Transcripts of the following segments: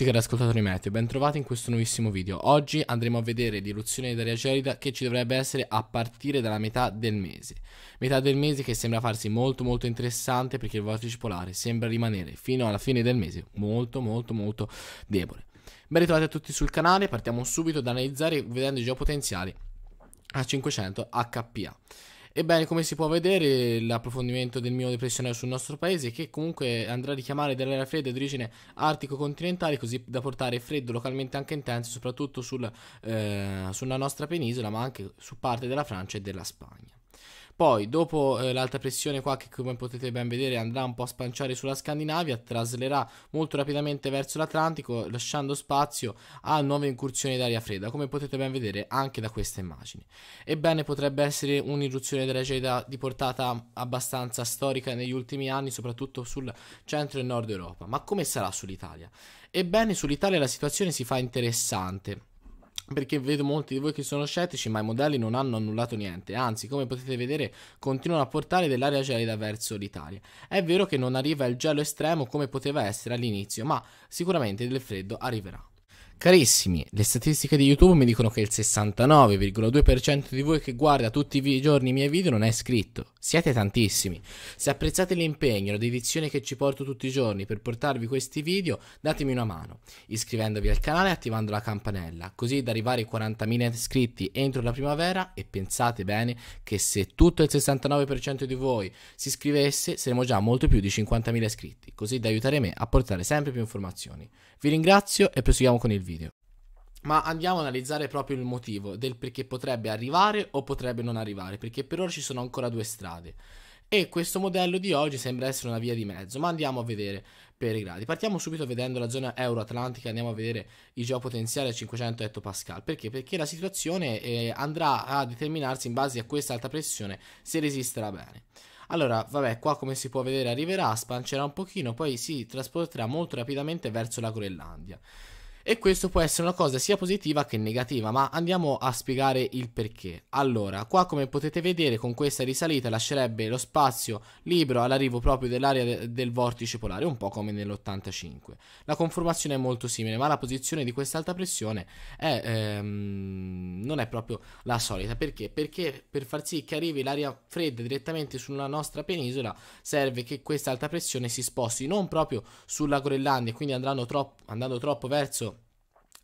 tutti cari ascoltatori meteo, bentrovati in questo nuovissimo video. Oggi andremo a vedere l'irruzione d'aria gelida che ci dovrebbe essere a partire dalla metà del mese. Metà del mese che sembra farsi molto molto interessante perché il vortice polare sembra rimanere fino alla fine del mese molto molto molto debole. Ben ritrovati a tutti sul canale, partiamo subito ad analizzare vedendo i geopotenziali a 500 HPA. Ebbene, come si può vedere, l'approfondimento del mio depressionale sul nostro paese, che comunque andrà a richiamare dell'aria fredda di origine artico-continentale, così da portare freddo localmente anche intenso, soprattutto sul, eh, sulla nostra penisola, ma anche su parte della Francia e della Spagna. Poi dopo eh, l'alta pressione qua che come potete ben vedere andrà un po' a spanciare sulla Scandinavia, traslerà molto rapidamente verso l'Atlantico lasciando spazio a nuove incursioni d'aria fredda come potete ben vedere anche da queste immagini. Ebbene potrebbe essere un'irruzione della gelida di portata abbastanza storica negli ultimi anni soprattutto sul centro e nord Europa. Ma come sarà sull'Italia? Ebbene sull'Italia la situazione si fa interessante perché vedo molti di voi che sono scettici, ma i modelli non hanno annullato niente, anzi, come potete vedere, continuano a portare dell'aria gelida verso l'Italia. È vero che non arriva il gelo estremo come poteva essere all'inizio, ma sicuramente del freddo arriverà. Carissimi, le statistiche di YouTube mi dicono che il 69,2% di voi che guarda tutti i giorni i miei video non è iscritto. Siete tantissimi. Se apprezzate l'impegno e la dedizione che ci porto tutti i giorni per portarvi questi video, datemi una mano, iscrivendovi al canale e attivando la campanella, così da arrivare ai 40.000 iscritti entro la primavera e pensate bene che se tutto il 69% di voi si iscrivesse, saremo già molto più di 50.000 iscritti, così da aiutare me a portare sempre più informazioni. Vi ringrazio e proseguiamo con il video video. Ma andiamo a analizzare proprio il motivo del perché potrebbe arrivare o potrebbe non arrivare, perché per ora ci sono ancora due strade. E questo modello di oggi sembra essere una via di mezzo, ma andiamo a vedere per i gradi. Partiamo subito vedendo la zona euro-atlantica, andiamo a vedere il geopotenziale 500 ettopascal. Perché? Perché la situazione eh, andrà a determinarsi in base a questa alta pressione se resisterà bene. Allora, vabbè, qua come si può vedere arriverà, spancerà un pochino, poi si trasporterà molto rapidamente verso la Groenlandia. E questo può essere una cosa sia positiva che negativa, ma andiamo a spiegare il perché. Allora, qua come potete vedere con questa risalita lascerebbe lo spazio libero all'arrivo proprio dell'area de del vortice polare, un po' come nell'85. La conformazione è molto simile, ma la posizione di quest'alta pressione è, ehm, non è proprio la solita. Perché? Perché per far sì che arrivi l'aria fredda direttamente sulla nostra penisola serve che questa alta pressione si sposti non proprio sulla Groenlandia, quindi troppo, andando troppo verso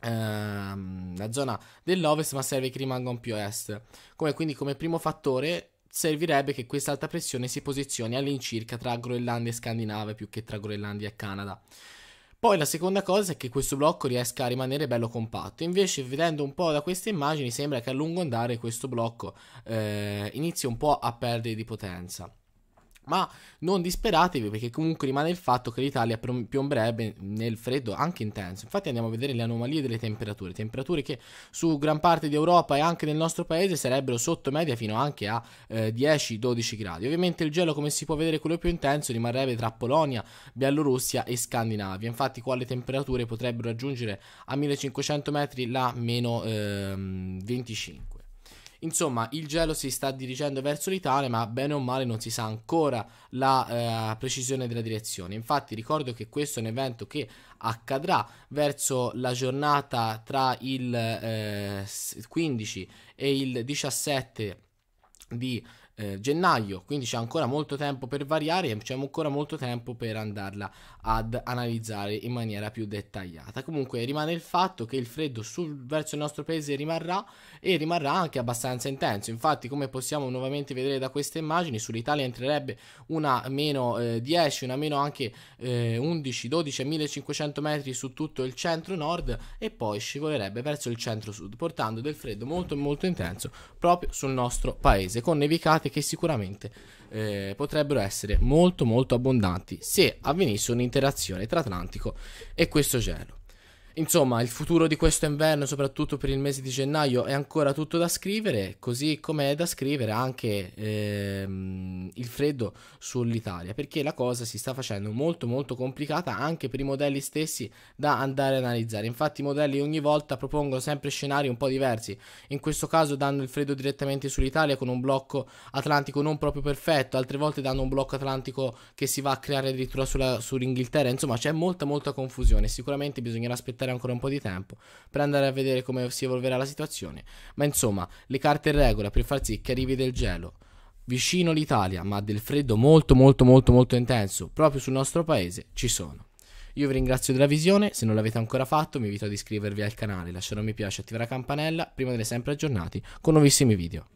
ehm, la zona dell'ovest, ma serve che rimangano più a est. Come, quindi come primo fattore servirebbe che questa alta pressione si posizioni all'incirca tra Groenlandia e Scandinavia più che tra Groenlandia e Canada. Poi la seconda cosa è che questo blocco riesca a rimanere bello compatto, invece vedendo un po' da queste immagini sembra che a lungo andare questo blocco eh, inizi un po' a perdere di potenza. Ma non disperatevi perché comunque rimane il fatto che l'Italia piomberebbe nel freddo anche intenso. Infatti andiamo a vedere le anomalie delle temperature, temperature che su gran parte di Europa e anche nel nostro paese sarebbero sotto media fino anche a eh, 10-12 gradi. Ovviamente il gelo come si può vedere quello più intenso rimarrebbe tra Polonia, Bielorussia e Scandinavia. Infatti qua le temperature potrebbero raggiungere a 1500 metri la meno ehm, 25. Insomma, il gelo si sta dirigendo verso l'Italia, ma bene o male non si sa ancora la eh, precisione della direzione. Infatti, ricordo che questo è un evento che accadrà verso la giornata tra il eh, 15 e il 17 di eh, gennaio, quindi c'è ancora molto tempo per variare e c'è ancora molto tempo per andarla ad analizzare in maniera più dettagliata. Comunque rimane il fatto che il freddo sul, verso il nostro paese rimarrà e rimarrà anche abbastanza intenso. Infatti, come possiamo nuovamente vedere da queste immagini, sull'Italia entrerebbe una meno eh, 10, una meno anche eh, 11, 12, 1500 metri su tutto il centro-nord e poi scivolerebbe verso il centro-sud, portando del freddo molto molto intenso proprio sul nostro paese con nevicate entrate che sicuramente eh, potrebbero essere molto molto abbondanti se avvenisse un'interazione tra Atlantico e questo gelo. Insomma, il futuro di questo inverno, soprattutto per il mese di gennaio, è ancora tutto da scrivere, così come è da scrivere anche ehm, il freddo sull'Italia, perché la cosa si sta facendo molto molto complicata anche per i modelli stessi da andare a analizzare. Infatti i modelli ogni volta propongono sempre scenari un po' diversi. In questo caso danno il freddo direttamente sull'Italia con un blocco atlantico non proprio perfetto, altre volte danno un blocco atlantico che si va a creare addirittura sulla, sull'Inghilterra. Insomma, c'è molta molta confusione. Sicuramente bisognerà aspettare aspettare ancora un po' di tempo per andare a vedere come si evolverà la situazione. Ma insomma, le carte in regola per far sì che arrivi del gelo vicino l'Italia, ma del freddo molto molto molto molto intenso proprio sul nostro paese, ci sono. Io vi ringrazio della visione, se non l'avete ancora fatto vi invito ad iscrivervi al canale, lasciare un mi piace, attivare la campanella, prima rimanere sempre aggiornati con nuovissimi video.